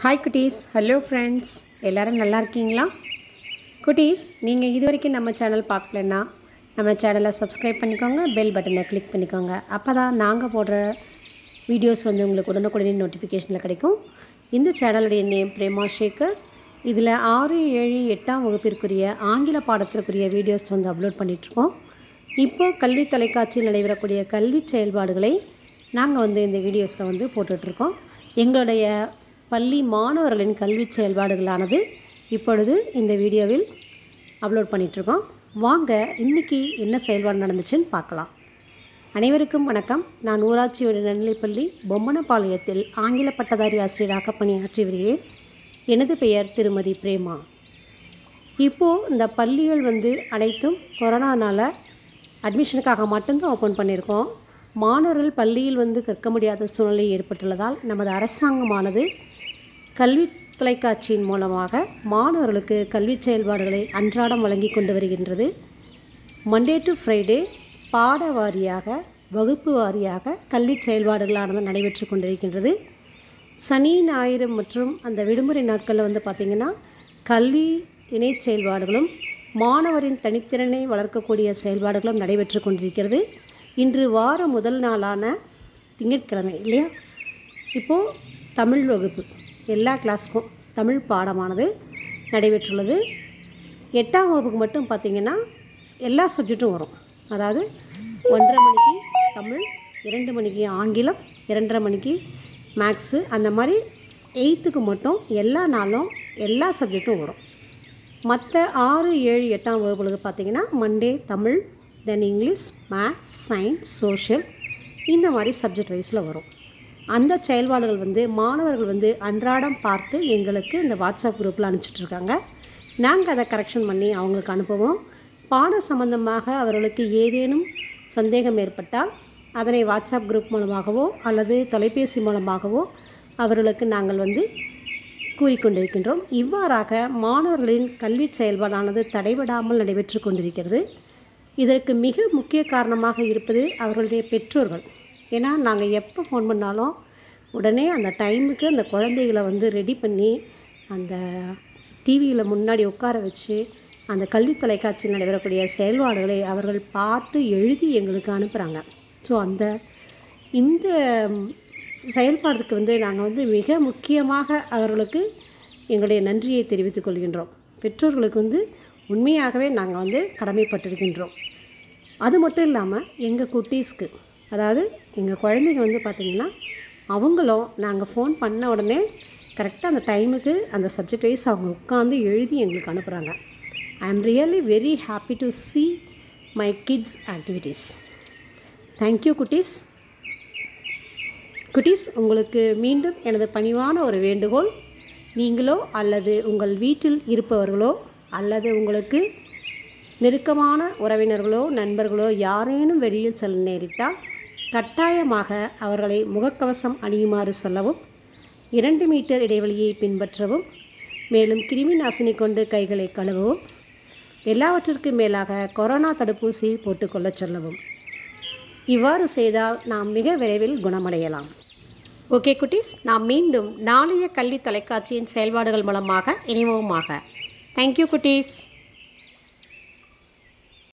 hi குட்டீஸ் hello friends எல்லோரும் நல்லா இருக்கீங்களா குட்டீஸ் நீங்கள் இது வரைக்கும் நம்ம சேனல் பார்க்கலன்னா நம்ம சேனலை சப்ஸ்கிரைப் பண்ணிக்கோங்க பெல் பட்டனை கிளிக் பண்ணிக்கோங்க அப்போ தான் நாங்கள் போடுற வீடியோஸ் வந்து உங்களுக்கு உடனுக்குடனே நோட்டிஃபிகேஷனில் கிடைக்கும் இந்த சேனலுடைய நேம் பிரேமா ஷேகர் இதில் ஆறு ஏழு எட்டாம் வகுப்பிற்குரிய ஆங்கில பாடத்திற்குரிய வீடியோஸ் வந்து அப்லோட் பண்ணிகிட்ருக்கோம் இப்போ கல்வி தொலைக்காட்சியில் நடைபெறக்கூடிய கல்வி செயல்பாடுகளை நாங்கள் வந்து இந்த வீடியோஸில் வந்து போட்டுட்ருக்கோம் எங்களுடைய பள்ளி மாணவர்களின் கல்வி செயல்பாடுகளானது இப்பொழுது இந்த வீடியோவில் அப்லோட் பண்ணிகிட்ருக்கோம் வாங்க இன்றைக்கி என்ன செயல்பாடு நடந்துச்சுன்னு பார்க்கலாம் அனைவருக்கும் வணக்கம் நான் ஊராட்சி நிலைப்பள்ளி பொம்மனப்பாளையத்தில் ஆங்கில பட்டதாரி ஆசிரியராக பணியாற்றி வருகிறேன் எனது பெயர் திருமதி பிரேமா இப்போது இந்த பள்ளிகள் வந்து அனைத்தும் கொரோனானால் அட்மிஷனுக்காக மட்டும்தான் ஓப்பன் பண்ணியிருக்கோம் மாணவர்கள் பள்ளியில் வந்து கற்க முடியாத சூழ்நிலை ஏற்பட்டுள்ளதால் நமது அரசாங்கமானது கல்வி தொலைக்காட்சியின் மூலமாக மாணவர்களுக்கு கல்வி செயல்பாடுகளை அன்றாடம் வழங்கி கொண்டு வருகின்றது மண்டே டு ஃப்ரைடே பாட வாரியாக வகுப்பு வாரியாக கல்வி செயல்பாடுகளானது நடைபெற்று கொண்டிருக்கின்றது சனி ஞாயிறு மற்றும் அந்த விடுமுறை நாட்களில் வந்து பார்த்திங்கன்னா கல்வி இணை செயல்பாடுகளும் மாணவரின் தனித்திறனை வளர்க்கக்கூடிய செயல்பாடுகளும் நடைபெற்று கொண்டிருக்கிறது இன்று வாரம் முதல் நாளான திங்கட்கிழமை இல்லையா இப்போது தமிழ் வகுப்பு எல்லா கிளாஸ்க்கும் தமிழ் பாடமானது நடைபெற்றுள்ளது எட்டாம் வகுப்புக்கு மட்டும் பார்த்திங்கன்னா எல்லா சப்ஜெக்டும் வரும் அதாவது ஒன்றரை மணிக்கு தமிழ் இரண்டு மணிக்கு ஆங்கிலம் இரண்டரை மணிக்கு மேக்ஸு அந்த மாதிரி எயித்துக்கு மட்டும் எல்லா நாளும் எல்லா சப்ஜெக்டும் வரும் மற்ற ஆறு ஏழு எட்டாம் வகுப்புகளுக்கு பார்த்திங்கன்னா Monday Tamil then English maths science social இந்த மாதிரி சப்ஜெக்ட் வைஸில் வரும் அந்த செயல்பாடுகள் வந்து மாணவர்கள் வந்து அன்றாடம் பார்த்து எங்களுக்கு இந்த வாட்ஸ்அப் குரூப்பில் அனுப்பிச்சிட்ருக்காங்க நாங்கள் அதை கரெக்ஷன் பண்ணி அவங்களுக்கு அனுப்புவோம் பாட சம்பந்தமாக அவர்களுக்கு ஏதேனும் சந்தேகம் ஏற்பட்டால் அதனை வாட்ஸ்அப் குரூப் மூலமாகவோ அல்லது தொலைபேசி மூலமாகவோ அவர்களுக்கு நாங்கள் வந்து கூறிக்கொண்டிருக்கின்றோம் இவ்வாறாக மாணவர்களின் கல்வி செயல்பாடானது தடைபடாமல் நடைபெற்று கொண்டிருக்கிறது இதற்கு மிக முக்கிய காரணமாக இருப்பது அவர்களுடைய பெற்றோர்கள் ஏன்னா நாங்கள் எப்போ ஃபோன் பண்ணாலும் உடனே அந்த டைமுக்கு அந்த குழந்தைகளை வந்து ரெடி பண்ணி அந்த டிவியில் முன்னாடி உட்கார வச்சு அந்த கல்வி தொலைக்காட்சியில் நடைபெறக்கூடிய செயல்பாடுகளை அவர்கள் பார்த்து எழுதி எங்களுக்கு அனுப்புகிறாங்க ஸோ அந்த இந்த செயல்பாடுக்கு வந்து நாங்கள் வந்து மிக முக்கியமாக அவர்களுக்கு எங்களுடைய நன்றியை தெரிவித்துக் கொள்கின்றோம் பெற்றோர்களுக்கு வந்து உண்மையாகவே நாங்கள் வந்து கடமைப்பட்டிருக்கின்றோம் அது மட்டும் இல்லாமல் எங்கள் குட்டீஸ்க்கு அதாவது எங்கள் குழந்தைங்க வந்து பார்த்திங்கன்னா அவங்களும் நாங்கள் ஃபோன் பண்ண உடனே கரெக்டாக அந்த டைமுக்கு அந்த சப்ஜெக்ட் வைஸ் அவங்க உட்காந்து எழுதி எங்களுக்கு அனுப்புகிறாங்க I am really very happy to see my kids activities thank you குட்டீஸ் குட்டீஸ் உங்களுக்கு மீண்டும் எனது பணிவான ஒரு வேண்டுகோள் நீங்களோ அல்லது உங்கள் வீட்டில் இருப்பவர்களோ அல்லது உங்களுக்கு நெருக்கமான உறவினர்களோ நண்பர்களோ யாரேனும் வெளியில் செல்ல நேரிட்டால் கட்டாயமாக அவர்களை முகக்கவசம் அணியுமாறு சொல்லவும் இரண்டு மீட்டர் இடைவெளியை பின்பற்றவும் மேலும் கிருமி நாசினி கொண்டு கைகளை கழுவவும் எல்லாவற்றிற்கும் மேலாக கொரோனா தடுப்பூசி போட்டுக்கொள்ள சொல்லவும் இவ்வாறு செய்தால் நாம் மிக விரைவில் குணமடையலாம் ஓகே குட்டீஸ் நாம் மீண்டும் நாளைய கல்வி தொலைக்காட்சியின் செயல்பாடுகள் மூலமாக இணைவோமாக தேங்க்யூ குட்டீஸ்